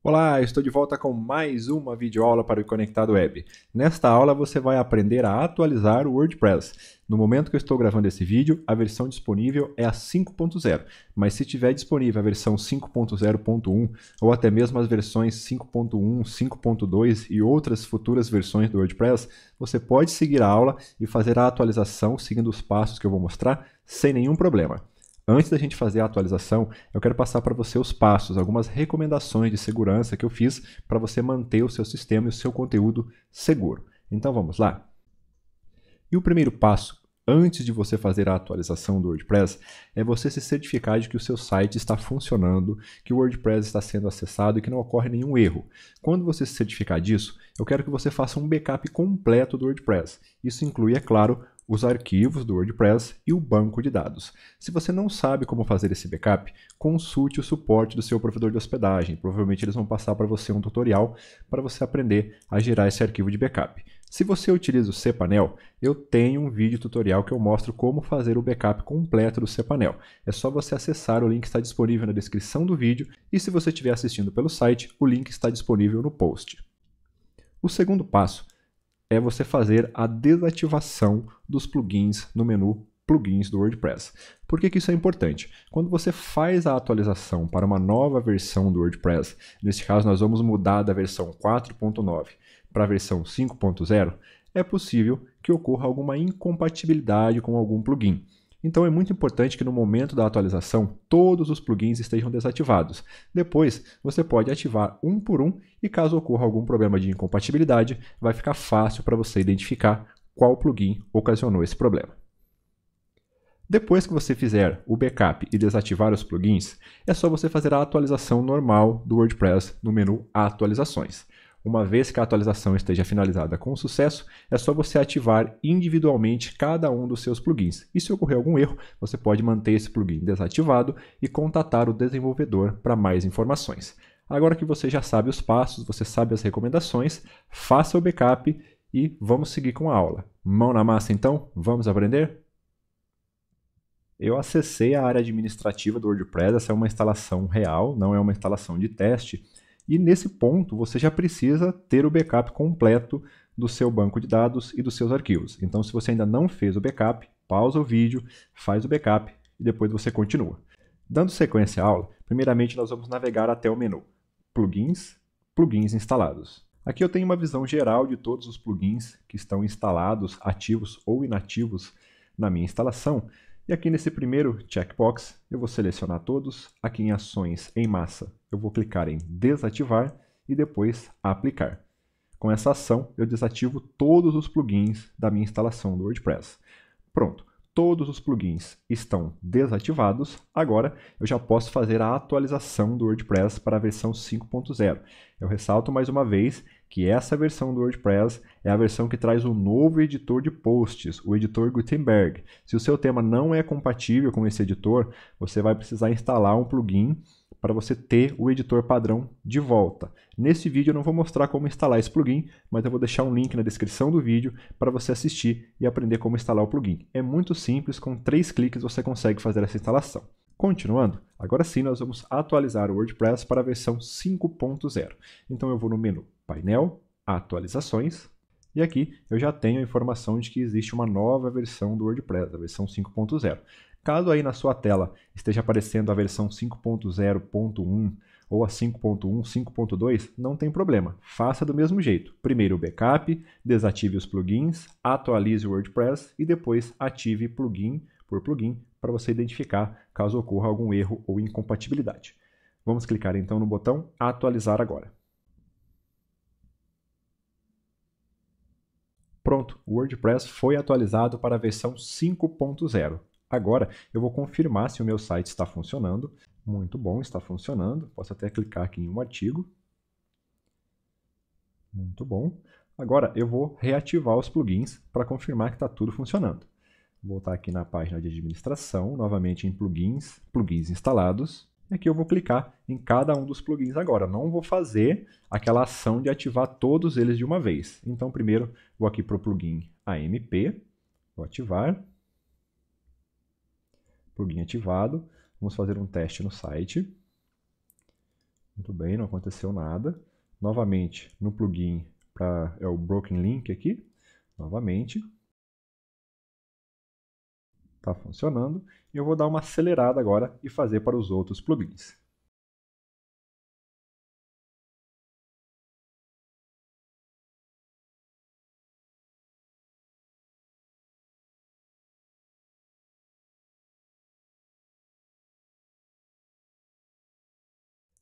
Olá, estou de volta com mais uma videoaula para o Conectado Web. Nesta aula você vai aprender a atualizar o WordPress. No momento que eu estou gravando esse vídeo, a versão disponível é a 5.0, mas se tiver disponível a versão 5.0.1 ou até mesmo as versões 5.1, 5.2 e outras futuras versões do WordPress, você pode seguir a aula e fazer a atualização seguindo os passos que eu vou mostrar sem nenhum problema. Antes da gente fazer a atualização, eu quero passar para você os passos, algumas recomendações de segurança que eu fiz para você manter o seu sistema e o seu conteúdo seguro. Então vamos lá? E o primeiro passo, antes de você fazer a atualização do WordPress, é você se certificar de que o seu site está funcionando, que o WordPress está sendo acessado e que não ocorre nenhum erro. Quando você se certificar disso, eu quero que você faça um backup completo do WordPress. Isso inclui, é claro, os arquivos do WordPress e o banco de dados. Se você não sabe como fazer esse backup, consulte o suporte do seu provedor de hospedagem. Provavelmente eles vão passar para você um tutorial para você aprender a gerar esse arquivo de backup. Se você utiliza o cPanel, eu tenho um vídeo tutorial que eu mostro como fazer o backup completo do cPanel. É só você acessar, o link está disponível na descrição do vídeo e se você estiver assistindo pelo site, o link está disponível no post. O segundo passo é você fazer a desativação dos plugins no menu plugins do WordPress. Por que, que, isso é importante? Quando você faz a atualização para uma nova versão do WordPress, neste caso nós vamos mudar da versão 4.9 para a versão 5.0, é possível que ocorra alguma incompatibilidade com algum plugin. Então é muito importante que no momento da atualização todos os plugins estejam desativados. Depois você pode ativar um por um e caso ocorra algum problema de incompatibilidade, vai ficar fácil para você identificar qual plugin ocasionou esse problema. Depois que você fizer o backup e desativar os plugins, é só você fazer a atualização normal do WordPress no menu Atualizações. Uma vez que a atualização esteja finalizada com sucesso, é só você ativar individualmente cada um dos seus plugins. E se ocorrer algum erro, você pode manter esse plugin desativado e contatar o desenvolvedor para mais informações. Agora que você já sabe os passos, você sabe as recomendações, faça o backup e vamos seguir com a aula. Mão na massa então? Vamos aprender? Eu acessei a área administrativa do WordPress, essa é uma instalação real, não é uma instalação de teste. E nesse ponto, você já precisa ter o backup completo do seu banco de dados e dos seus arquivos. Então, se você ainda não fez o backup, pausa o vídeo, faz o backup e depois você continua. Dando sequência à aula, primeiramente nós vamos navegar até o menu Plugins, Plugins instalados. Aqui eu tenho uma visão geral de todos os plugins que estão instalados, ativos ou inativos na minha instalação, e aqui nesse primeiro checkbox, eu vou selecionar todos. Aqui em ações em massa, eu vou clicar em desativar e depois aplicar. Com essa ação, eu desativo todos os plugins da minha instalação do WordPress. Pronto, todos os plugins estão desativados. Agora, eu já posso fazer a atualização do WordPress para a versão 5.0. Eu ressalto mais uma vez que essa versão do WordPress é a versão que traz o novo editor de posts, o editor Gutenberg. Se o seu tema não é compatível com esse editor, você vai precisar instalar um plugin para você ter o editor padrão de volta. Nesse vídeo eu não vou mostrar como instalar esse plugin, mas eu vou deixar um link na descrição do vídeo para você assistir e aprender como instalar o plugin. É muito simples, com três cliques você consegue fazer essa instalação. Continuando, agora sim nós vamos atualizar o WordPress para a versão 5.0. Então eu vou no menu Painel, Atualizações, e aqui eu já tenho a informação de que existe uma nova versão do WordPress, a versão 5.0. Caso aí na sua tela esteja aparecendo a versão 5.0.1 ou a 5.1, 5.2, não tem problema. Faça do mesmo jeito. Primeiro o backup, desative os plugins, atualize o WordPress e depois ative plugin por plugin para você identificar caso ocorra algum erro ou incompatibilidade. Vamos clicar então no botão Atualizar agora. Pronto, o WordPress foi atualizado para a versão 5.0. Agora eu vou confirmar se o meu site está funcionando. Muito bom, está funcionando. Posso até clicar aqui em um artigo. Muito bom. Agora eu vou reativar os plugins para confirmar que está tudo funcionando voltar aqui na página de administração, novamente em plugins, plugins instalados. E aqui eu vou clicar em cada um dos plugins agora. Não vou fazer aquela ação de ativar todos eles de uma vez. Então, primeiro, vou aqui para o plugin AMP, vou ativar. Plugin ativado. Vamos fazer um teste no site. Muito bem, não aconteceu nada. Novamente, no plugin, pra, é o Broken Link aqui. Novamente, Está funcionando. E eu vou dar uma acelerada agora e fazer para os outros plugins.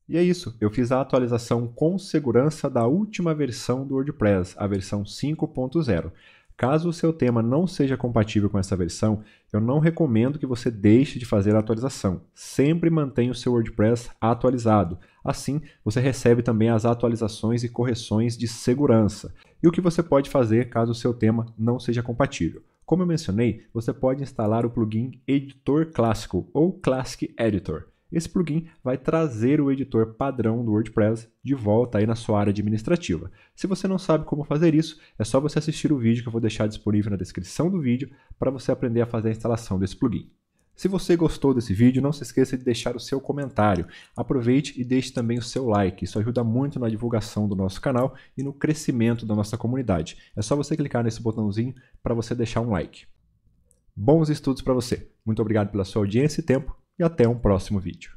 E é isso, eu fiz a atualização com segurança da última versão do WordPress, a versão 5.0. Caso o seu tema não seja compatível com essa versão, eu não recomendo que você deixe de fazer a atualização. Sempre mantenha o seu WordPress atualizado. Assim, você recebe também as atualizações e correções de segurança. E o que você pode fazer caso o seu tema não seja compatível? Como eu mencionei, você pode instalar o plugin Editor Clássico ou Classic Editor esse plugin vai trazer o editor padrão do WordPress de volta aí na sua área administrativa. Se você não sabe como fazer isso, é só você assistir o vídeo que eu vou deixar disponível na descrição do vídeo para você aprender a fazer a instalação desse plugin. Se você gostou desse vídeo, não se esqueça de deixar o seu comentário. Aproveite e deixe também o seu like, isso ajuda muito na divulgação do nosso canal e no crescimento da nossa comunidade. É só você clicar nesse botãozinho para você deixar um like. Bons estudos para você. Muito obrigado pela sua audiência e tempo e até um próximo vídeo.